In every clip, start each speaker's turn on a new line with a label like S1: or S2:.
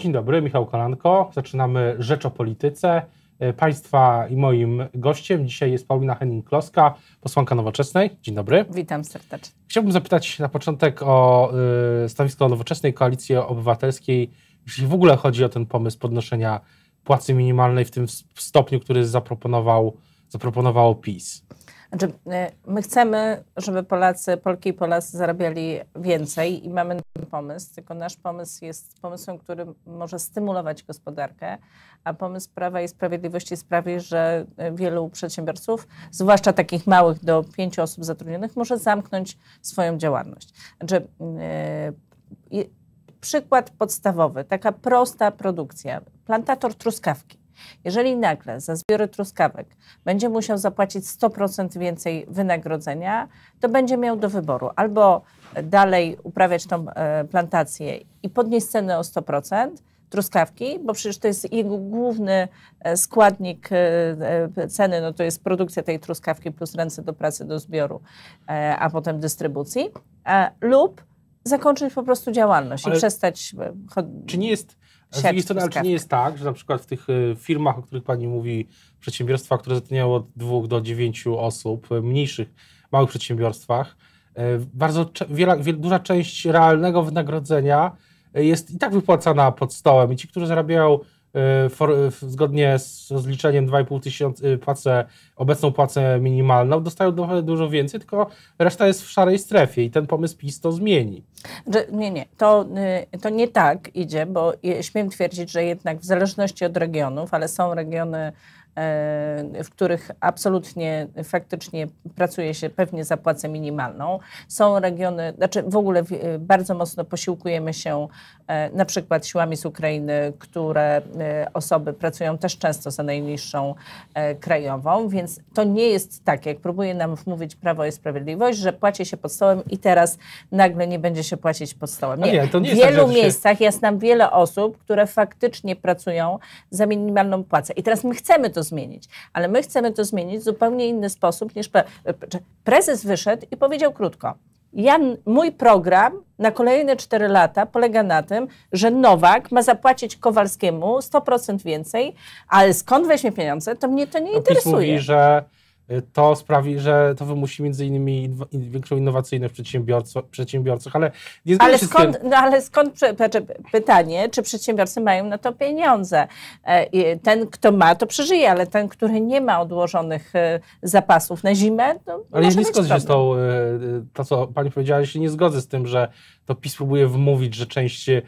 S1: Dzień dobry, Michał Kolanko. Zaczynamy Rzecz o Polityce. E, państwa i moim gościem dzisiaj jest Paulina Henning-Kloska, posłanka Nowoczesnej. Dzień dobry. Witam serdecznie. Chciałbym zapytać na początek o e, stanowisko Nowoczesnej Koalicji Obywatelskiej, jeśli w ogóle chodzi o ten pomysł podnoszenia płacy minimalnej w tym stopniu, który zaproponował, zaproponowało PiS.
S2: Znaczy, e, my chcemy, żeby Polacy, Polki i Polacy zarabiali więcej i mamy ten pomysł, tylko nasz pomysł jest pomysłem, który może stymulować gospodarkę, a pomysł Prawa i Sprawiedliwości sprawi, że e, wielu przedsiębiorców, zwłaszcza takich małych do pięciu osób zatrudnionych, może zamknąć swoją działalność. Znaczy, yy, przykład podstawowy, taka prosta produkcja, plantator truskawki. Jeżeli nagle za zbiory truskawek będzie musiał zapłacić 100% więcej wynagrodzenia, to będzie miał do wyboru albo dalej uprawiać tą e, plantację i podnieść cenę o 100%, truskawki, bo przecież to jest jego główny e, składnik e, ceny, no to jest produkcja tej truskawki plus ręce do pracy, do zbioru, a potem dystrybucji, lub zakończyć po prostu działalność Ale i przestać...
S1: Czy nie jest z drugiej strony, ale czy nie jest tak, że na przykład w tych y, firmach, o których Pani mówi, przedsiębiorstwa, które zatrudniają od dwóch do dziewięciu osób, y, mniejszych, małych przedsiębiorstwach, y, bardzo wiele, duża część realnego wynagrodzenia jest i tak wypłacana pod stołem i ci, którzy zarabiają E, for, e, zgodnie z rozliczeniem 2,5 tysiąca e, płacę, obecną płacę minimalną, dostają dużo więcej, tylko reszta jest w szarej strefie i ten pomysł PiS to zmieni.
S2: Nie, nie, to, y, to nie tak idzie, bo śmiem twierdzić, że jednak w zależności od regionów, ale są regiony w których absolutnie faktycznie pracuje się pewnie za płacę minimalną. Są regiony, znaczy w ogóle y, bardzo mocno posiłkujemy się e, na przykład siłami z Ukrainy, które e, osoby pracują też często za najniższą e, krajową, więc to nie jest tak, jak próbuje nam wmówić Prawo i Sprawiedliwość, że płaci się pod stołem i teraz nagle nie będzie się płacić pod stołem. No nie, nie to nie w tak, wielu tak, się... miejscach jest nam wiele osób, które faktycznie pracują za minimalną płacę. I teraz my chcemy to zmienić. Ale my chcemy to zmienić w zupełnie inny sposób niż pre... E, prezes wyszedł i powiedział krótko. Ja, mój program na kolejne 4 lata polega na tym, że Nowak ma zapłacić Kowalskiemu 100% więcej, ale skąd weźmie pieniądze, to mnie to nie interesuje. PiS mówi,
S1: że Y, to sprawi, że to wymusi między innymi inw większą innowacyjność przedsiębiorców, ale nie ale skąd,
S2: no ale skąd pytanie, czy przedsiębiorcy mają na to pieniądze? E, ten, kto ma, to przeżyje, ale ten, który nie ma odłożonych e, zapasów na zimę, to no, Ale ja nie zgodzę się z
S1: tą, e, to co pani powiedziała, ja się nie zgodzę z tym, że to PiS próbuje wmówić, że część, e,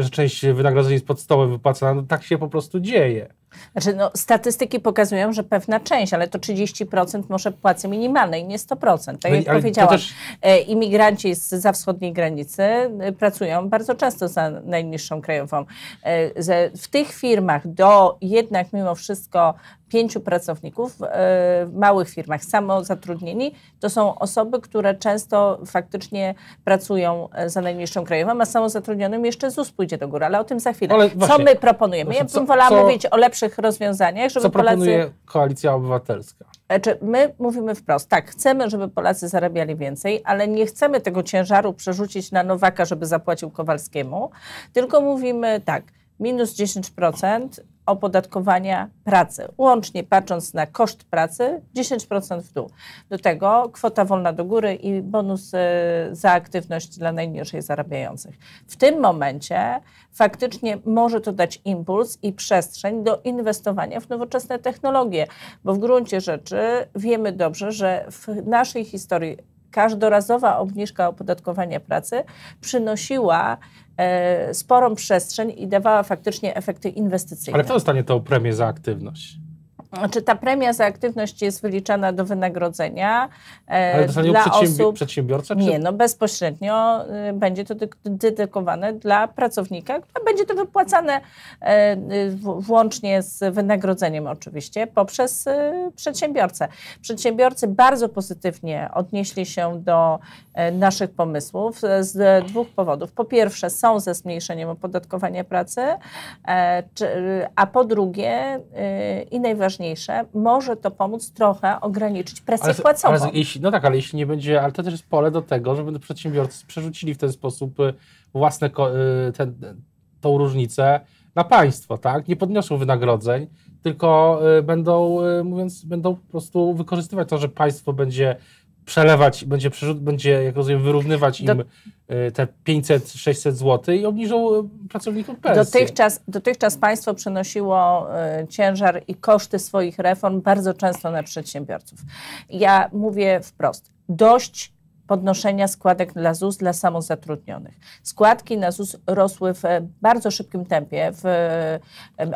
S1: że część wynagrodzeń jest podstawowe wypłacana. No, tak się po prostu dzieje. Znaczy,
S2: no, statystyki pokazują, że pewna część, ale to 30% może płacy minimalnej, nie 100%. Tak no jak powiedziałam, też... E, imigranci z, za wschodniej granicy e, pracują bardzo często za najniższą krajową. W tych firmach do jednak mimo wszystko pięciu pracowników w e, małych firmach, samozatrudnieni, to są osoby, które często faktycznie pracują e, za najniższą krajową, a samozatrudnionym jeszcze ZUS pójdzie do góry, ale o tym za chwilę. właśnie, co my proponujemy? Ja bym wolała co, mówić o lepszych rozwiązaniach, żeby co Polacy... proponuje
S1: Koalicja Obywatelska?
S2: Znaczy, my mówimy wprost, tak, chcemy, żeby Polacy zarabiali więcej, ale nie chcemy tego ciężaru przerzucić na Nowaka, żeby zapłacił Kowalskiemu, tylko mówimy tak, minus 10%, opodatkowania pracy. Łącznie patrząc na koszt pracy, 10% w dół. Do tego kwota wolna do góry i bonus y, za aktywność dla najniżej zarabiających. W tym momencie faktycznie może to dać impuls i przestrzeń do inwestowania w nowoczesne technologie, bo w gruncie rzeczy wiemy dobrze, że w naszej historii każdorazowa obniżka opodatkowania pracy przynosiła e, sporą przestrzeń i dawała faktycznie efekty inwestycyjne. Ale kto dostanie
S1: tą premię za aktywność?
S2: Czy znaczy, ta premia za aktywność jest wyliczana do wynagrodzenia e, Ale dla przedsiębi osób... przedsiębiorca? Czy... Nie, no bezpośrednio y, będzie to dedykowane dla pracownika, będzie to wypłacane e, y, włącznie z wynagrodzeniem oczywiście poprzez y, przedsiębiorcę. Przedsiębiorcy bardzo pozytywnie odnieśli się do e, naszych pomysłów z dwóch powodów. Po pierwsze są ze zmniejszeniem opodatkowania pracy, a po drugie i najważniejsze wcześniejsze, może to pomóc trochę ograniczyć presję ale, płacową. Ale,
S1: jeśli, no tak, ale jeśli nie będzie, ale to też jest pole do tego, żeby przedsiębiorcy przerzucili w ten sposób y, własne, y, ten, tą różnicę na państwo, tak? Nie podniosą wynagrodzeń, tylko y, będą, mówiąc, będą po prostu wykorzystywać to, że państwo będzie przelewać, będzie, przerzut, będzie jak rozumiem, wyrównywać im do, y, te 500-600 zł i obniżą y, pracownikom pensje. Dotychczas,
S2: dotychczas państwo przenosiło y, ciężar i koszty swoich reform bardzo często na przedsiębiorców. Ja mówię wprost, dość podnoszenia składek dla ZUS dla samozatrudnionych. Składki na ZUS rosły w e, bardzo szybkim tempie w e,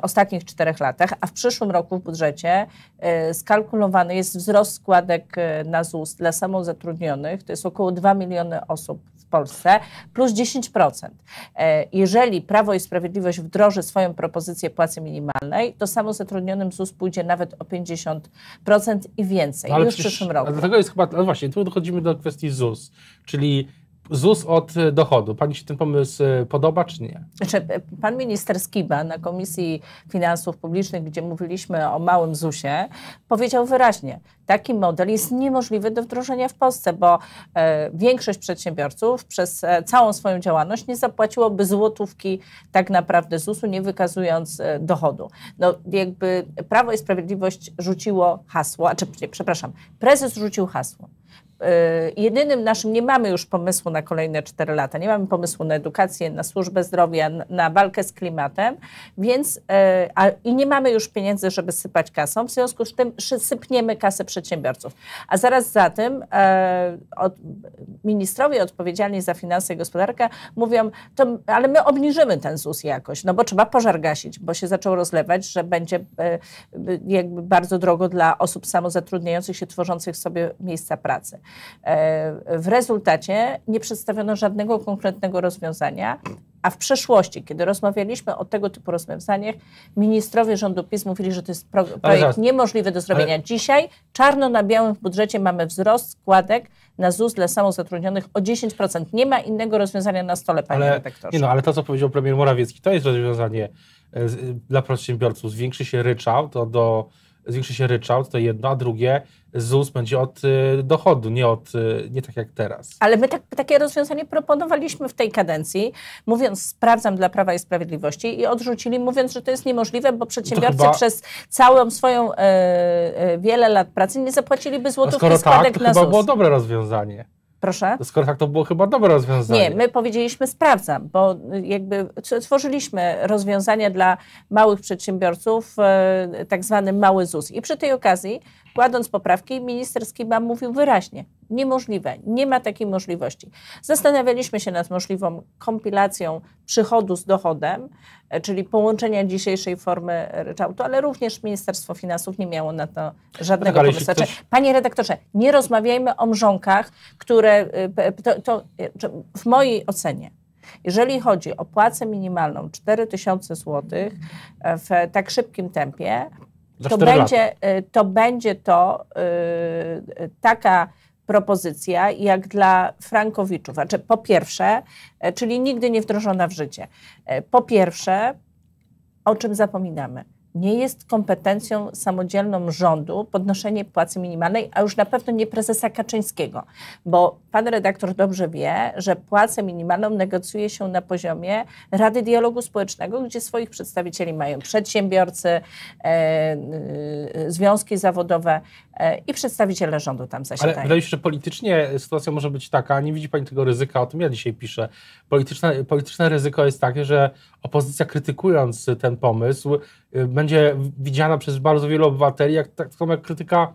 S2: ostatnich czterech latach, a w przyszłym roku w budżecie e, skalkulowany jest wzrost składek na ZUS dla samozatrudnionych. To jest około 2 miliony osób Polsce plus 10%. E, jeżeli Prawo i Sprawiedliwość wdroży swoją propozycję płacy minimalnej, to samozatrudnionym ZUS pójdzie nawet o 50% i więcej no, już przecież, w przyszłym roku. Dlatego
S1: jest chyba, no właśnie, tu dochodzimy do kwestii ZUS, czyli ZUS od e, dochodu. Pani się ten pomysł e, podoba, czy nie?
S2: Znaczy, e, pan minister Skiba na Komisji Finansów Publicznych, gdzie mówiliśmy o małym ZUS-ie, powiedział wyraźnie, taki model jest niemożliwy do wdrożenia w Polsce, bo e, większość przedsiębiorców przez e, całą swoją działalność nie zapłaciłoby złotówki tak naprawdę ZUS-u, nie wykazując e, dochodu. No jakby Prawo i Sprawiedliwość rzuciło hasło, a czy, nie, przepraszam, prezes rzucił hasło Y, jedynym naszym, nie mamy już pomysłu na kolejne 4 lata, nie mamy pomysłu na edukację, na służbę zdrowia, na walkę z klimatem, więc y, a, i nie mamy już pieniędzy, żeby sypać kasą, w związku z tym sypniemy kasę przedsiębiorców. A zaraz za tym e, od, ministrowie odpowiedzialni za finanse i gospodarkę mówią, to, ale my obniżymy ten ZUS jakoś, no bo trzeba pożar gasić, bo się zaczął rozlewać, że będzie e, jakby bardzo drogo dla osób samozatrudniających się, tworzących sobie miejsca pracy. E, w rezultacie nie przedstawiono żadnego konkretnego rozwiązania, a w przeszłości, kiedy rozmawialiśmy o tego typu rozwiązaniach, ministrowie rządu PiS mówili, że to jest pro, projekt zaraz, niemożliwy do zrobienia. Ale... Dzisiaj czarno na białym w budżecie mamy wzrost składek na ZUS dla samozatrudnionych o 10%. Nie ma innego rozwiązania na stole, panie ale, redaktorze. Nie no,
S1: ale to, co powiedział premier Morawiecki, to jest rozwiązanie e, dla przedsiębiorców. Zwiększy się ryczałt do, do zwiększy się ryczałt, to jedno, a drugie ZUS będzie od y, dochodu, nie, od, y, nie tak jak teraz.
S2: Ale my tak, takie rozwiązanie proponowaliśmy w tej kadencji, mówiąc sprawdzam dla Prawa i Sprawiedliwości i odrzucili, mówiąc, że to jest niemożliwe, bo no przedsiębiorcy chyba... przez całą swoją e, e, wiele lat pracy nie zapłaciliby złotówki no składek tak, to na chyba ZUS. było dobre
S1: rozwiązanie. Proszę? Skoro tak, to było chyba dobre rozwiązanie. Nie,
S2: my powiedzieliśmy sprawdzam, bo y, jakby tworzyliśmy rozwiązania dla małych przedsiębiorców, y, tak zwany mały ZUS. I przy tej okazji Kładąc poprawki, minister Skiba mówił wyraźnie, niemożliwe, nie ma takiej możliwości. Zastanawialiśmy się nad możliwą kompilacją przychodu z dochodem, e, czyli połączenia dzisiejszej formy ryczałtu, ale również Ministerstwo Finansów nie miało na to żadnego no pomysłu. Ktoś... Znaczy, panie redaktorze, nie rozmawiajmy o mrzonkach, które e, e, to, to, w mojej ocenie jeżeli chodzi o płacę minimalną 4000 zł w tak szybkim tempie, Y, to będzie, to będzie, to yy, taka propozycja jak dla frankowiczów. Znaczy, po pierwsze, y, czyli nigdy nie wdrożona w życie. Y, po pierwsze, o czym zapominamy – nie jest kompetencją samodzielną rządu podnoszenie płacy minimalnej, a już na pewno nie prezesa Kaczyńskiego, bo pan redaktor dobrze wie, że płacę minimalną negocjuje się na poziomie Rady Dialogu Społecznego, gdzie swoich przedstawicieli mają przedsiębiorcy, e, e, związki zawodowe e, i przedstawiciele rządu tam zasiadają. Ale wydaje
S1: się, że politycznie sytuacja może być taka, nie widzi pani tego ryzyka, o tym ja dzisiaj piszę. Polityczne, polityczne ryzyko jest takie, że opozycja krytykując ten pomysł, Y, będzie widziana przez bardzo wielu obywateli, jak tak samo jak krytyka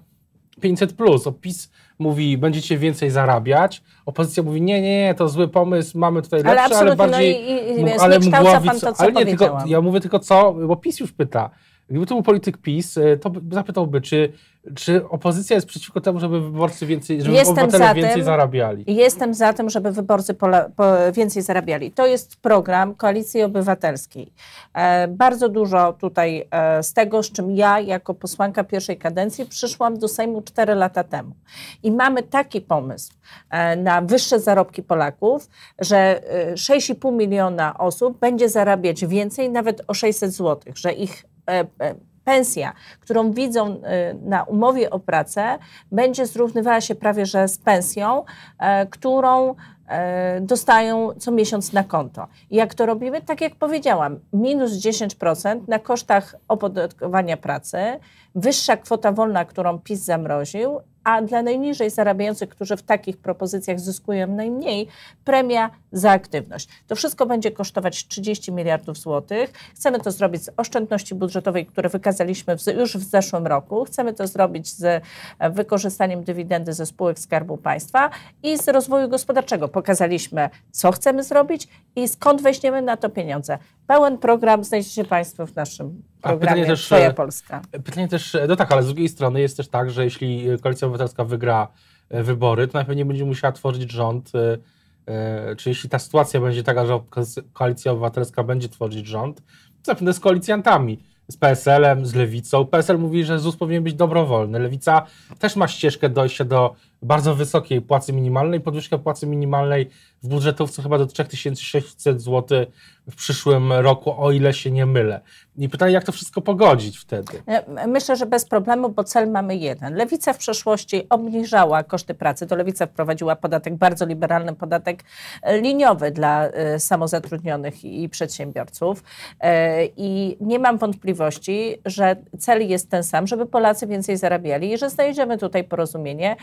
S1: 500. Plus. PiS mówi, będziecie więcej zarabiać. Opozycja mówi, nie, nie, nie, to zły pomysł, mamy tutaj lepsze, ale, ale no bardziej. No i, i, no, ale mgławic, pan to, co ale nie, tylko, ja mówię tylko co, bo PiS już pyta. Gdyby to był polityk PiS, e, to zapytałby, czy, czy opozycja jest przeciwko temu, żeby wyborcy więcej, żeby Jestem obywatele za tym, więcej zarabiali?
S2: Jestem za tym, żeby wyborcy pola, po, więcej zarabiali. To jest program Koalicji Obywatelskiej. E, bardzo dużo tutaj e, z tego, z czym ja jako posłanka pierwszej kadencji przyszłam do Sejmu 4 lata temu. I mamy taki pomysł e, na wyższe zarobki Polaków, że 6,5 e, miliona osób będzie zarabiać więcej, nawet o 600 zł, że ich E, e, pensja, którą widzą e, na umowie o pracę, będzie zrównywała się prawie że z pensją, którą dostają co miesiąc na konto. jak to robimy? Tak jak powiedziałam, minus 10% na kosztach opodatkowania pracy, wyższa kwota wolna, którą PiS zamroził a dla najniżej zarabiających, którzy w takich propozycjach zyskują najmniej, premia za aktywność. To wszystko będzie kosztować 30 miliardów złotych. Chcemy to zrobić z oszczędności budżetowej, które wykazaliśmy w, już w zeszłym roku. Chcemy to zrobić z e, wykorzystaniem dywidendy ze spółek Skarbu Państwa i z rozwoju gospodarczego. Pokazaliśmy, co chcemy zrobić i skąd weźmiemy na to pieniądze. Pełen program znajdziecie Państwo w naszym programie też, Twoja Polska.
S1: E, pytanie też, e, no tak, ale z drugiej strony jest też tak, że jeśli e, Koalicja Obywatelska wygra wybory, to najpewniej będzie musiała tworzyć rząd, czy jeśli ta sytuacja będzie taka, że Koalicja Obywatelska będzie tworzyć rząd, zapewne z koalicjantami, z PSL-em, z Lewicą. PSL mówi, że ZUS powinien być dobrowolny. Lewica też ma ścieżkę dojścia do bardzo wysokiej płacy minimalnej. Podwyżka płacy minimalnej w budżetowcu chyba do 3600 zł w przyszłym roku, o ile się nie mylę. I pytanie, jak to wszystko pogodzić wtedy?
S2: E, myślę, że bez problemu, bo cel mamy jeden. Lewica w przeszłości obniżała koszty pracy. To Lewica wprowadziła podatek, bardzo liberalny podatek e, liniowy dla e, samozatrudnionych i przedsiębiorców. I nie mam wątpliwości, że cel jest ten sam, żeby Polacy więcej zarabiali i że znajdziemy tutaj porozumienie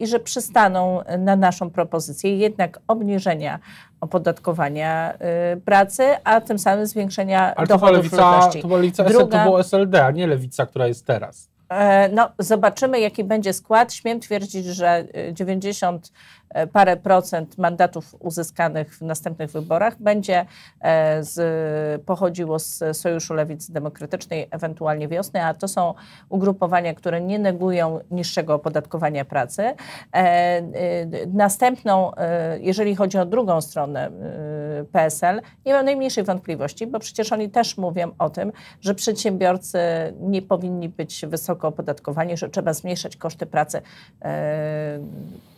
S2: i że przystaną na naszą propozycję jednak obniżenia opodatkowania y, pracy, a tym samym zwiększenia Ale dochodów to była lewica, ludności. To lewica Druga, to było
S1: SLD, a nie lewica, która jest teraz.
S2: E, no, zobaczymy, jaki będzie skład. Śmiem twierdzić, że 90 y, E, parę procent mandatów uzyskanych w następnych wyborach będzie e, z, pochodziło z Sojuszu Lewicy Demokratycznej, ewentualnie Wiosny, a to są ugrupowania, które nie negują niższego opodatkowania pracy. E, następną, jeżeli chodzi o drugą stronę PSL, nie mam najmniejszej wątpliwości, bo przecież oni też mówią o tym, że przedsiębiorcy nie powinni być wysoko opodatkowani, że trzeba zmniejszać koszty pracy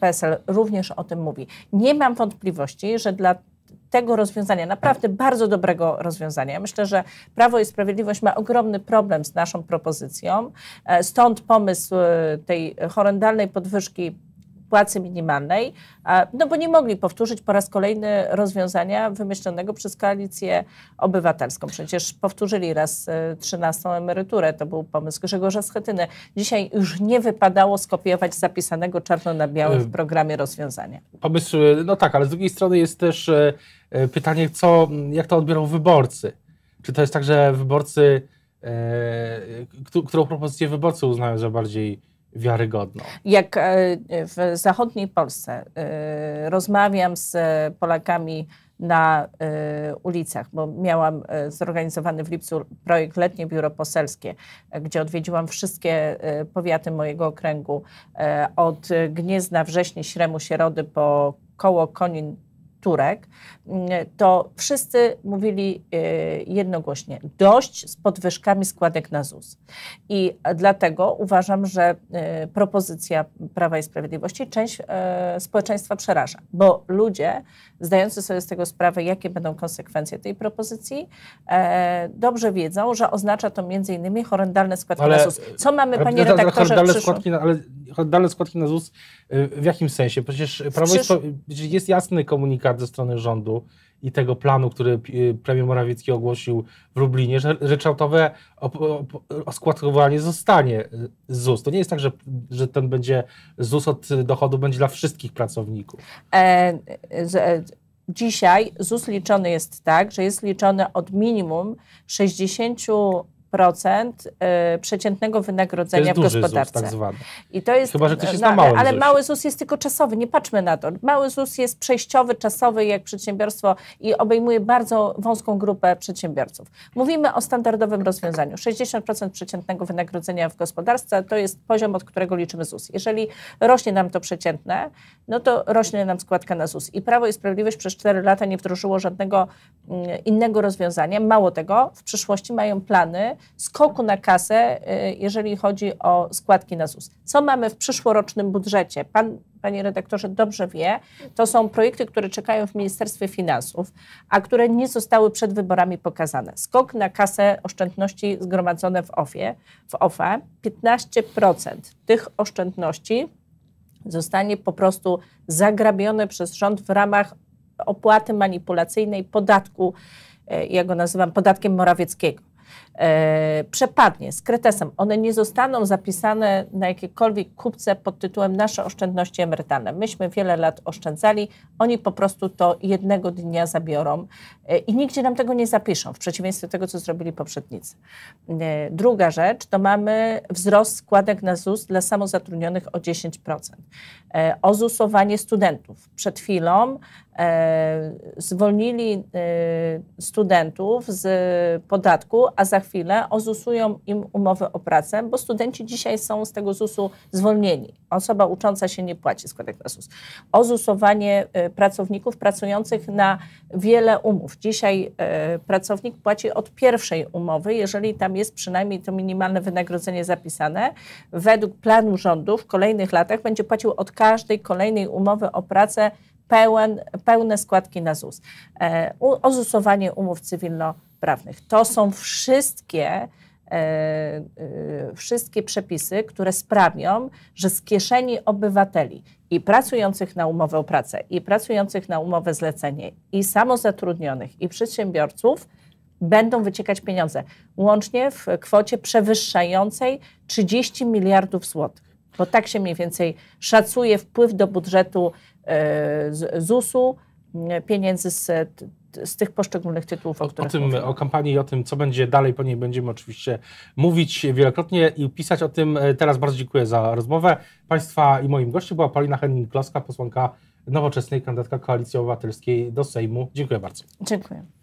S2: PSL również o tym mówi. Nie mam wątpliwości, że dla tego rozwiązania, naprawdę bardzo dobrego rozwiązania. Myślę, że Prawo i Sprawiedliwość ma ogromny problem z naszą propozycją, e, stąd pomysł e, tej horrendalnej podwyżki płacy minimalnej, no bo nie mogli powtórzyć po raz kolejny rozwiązania wymyślonego przez koalicję obywatelską. Przecież powtórzyli raz 13 e, emeryturę, to był pomysł Grzegorza Schetyny. Dzisiaj już nie wypadało skopiować zapisanego czarno na białym w e, programie rozwiązania.
S1: Pomysł, e, no tak, ale z drugiej strony jest też pytanie, co, jak to odbiorą wyborcy. Czy to jest tak, że wyborcy, e, którą propozycję wyborcy uznają za bardziej wiarygodną.
S2: Jak e, w zachodniej Polsce e, rozmawiam z Polakami na e, ulicach, bo miałam zorganizowany w lipcu projekt Letnie Biuro Poselskie, gdzie odwiedziłam wszystkie powiaty mojego okręgu od Gniezna, Wrześni, Śremu, Sierody po koło Konin, Turek, mm, to wszyscy mówili y, jednogłośnie dość z podwyżkami składek na ZUS. I dlatego uważam, że y, propozycja Prawa i Sprawiedliwości część y, społeczeństwa przeraża, bo ludzie zdający sobie z tego sprawę, jakie będą konsekwencje tej propozycji, e, dobrze wiedzą, że oznacza to między innymi horrendalne składki ale, na ZUS. Co mamy, panie redaktorze, horrendalne przyszło? składki,
S1: ale dalej składki na ZUS y, w jakim sensie? Przecież Prawo Przecież... jest jasny komunikat ze strony rządu i tego planu, który y, premier Morawiecki ogłosił w Lublinie, że ryczałtowe składkowanie zostanie y, ZUS. To nie jest tak, że, że ten będzie ZUS od dochodu będzie dla wszystkich pracowników.
S2: E, z, e, dzisiaj ZUS liczony jest tak, że jest liczony od minimum 60 procent y, przeciętnego wynagrodzenia w gospodarce. ZUS, tak zwany. I to jest, Chyba, że to jest no, na małym Ale ZUS. mały ZUS jest tylko czasowy, nie patrzmy na to. Mały ZUS jest przejściowy, czasowy jak przedsiębiorstwo i obejmuje bardzo wąską grupę przedsiębiorców. Mówimy o standardowym rozwiązaniu. 60% przeciętnego wynagrodzenia w gospodarce to jest poziom, od którego liczymy ZUS. Jeżeli rośnie nam to przeciętne, no to rośnie nam składka na ZUS. I Prawo i Sprawiedliwość przez 4 lata nie wdrożyło żadnego mm, innego rozwiązania. Mało tego, w przyszłości mają plany, skoku na kasę, y, jeżeli chodzi o składki na ZUS. Co mamy w przyszłorocznym budżecie? Pan, panie redaktorze, dobrze wie, to są projekty, które czekają w Ministerstwie Finansów, a które nie zostały przed wyborami pokazane. Skok na kasę oszczędności zgromadzone w OFE, w OFE 15% tych oszczędności zostanie po prostu zagrabione przez rząd w ramach opłaty manipulacyjnej podatku, y, ja go nazywam podatkiem Morawieckiego e, przepadnie z kretesem, one nie zostaną zapisane na jakiejkolwiek kupce pod tytułem nasze oszczędności emerytalne. Myśmy wiele lat oszczędzali, oni po prostu to jednego dnia zabiorą e, i nigdzie nam tego nie zapiszą, w przeciwieństwie do tego, co zrobili poprzednicy. E, druga rzecz to mamy wzrost składek na ZUS dla samozatrudnionych o 10%. E, ozusowanie studentów. Przed chwilą E, zwolnili e, studentów z podatku, a za chwilę ozusują im umowy o pracę, bo studenci dzisiaj są z tego ZUS-u zwolnieni. Osoba ucząca się nie płaci składek na ZUS. Ozusowanie e, pracowników pracujących na wiele umów. Dzisiaj pracownik płaci od pierwszej umowy, jeżeli tam jest przynajmniej to minimalne wynagrodzenie zapisane. Według planu rządu w kolejnych latach będzie płacił od każdej kolejnej umowy o pracę pełen, pełne składki na ZUS, e, ozusowanie umów cywilnoprawnych. To są wszystkie e, e, wszystkie przepisy, które sprawią, że z kieszeni obywateli i pracujących na umowę o pracę, i pracujących na umowę zlecenie, i samozatrudnionych, i przedsiębiorców będą wyciekać pieniądze, łącznie w kwocie przewyższającej 30 miliardów złotych. Bo tak się mniej więcej szacuje wpływ do budżetu E, z ZUS-u, e, pieniędzy z, z tych poszczególnych
S1: tytułów, o, o których o tym, O kampanii i o tym, co będzie dalej, po niej będziemy oczywiście mówić wielokrotnie i pisać o tym. E, teraz bardzo dziękuję za rozmowę. Państwa i moim gościem była Paulina Henning-Kloska, posłanka Nowoczesnej, kandydatka Koalicji Obywatelskiej do Sejmu. Dziękuję bardzo.
S2: Dziękuję.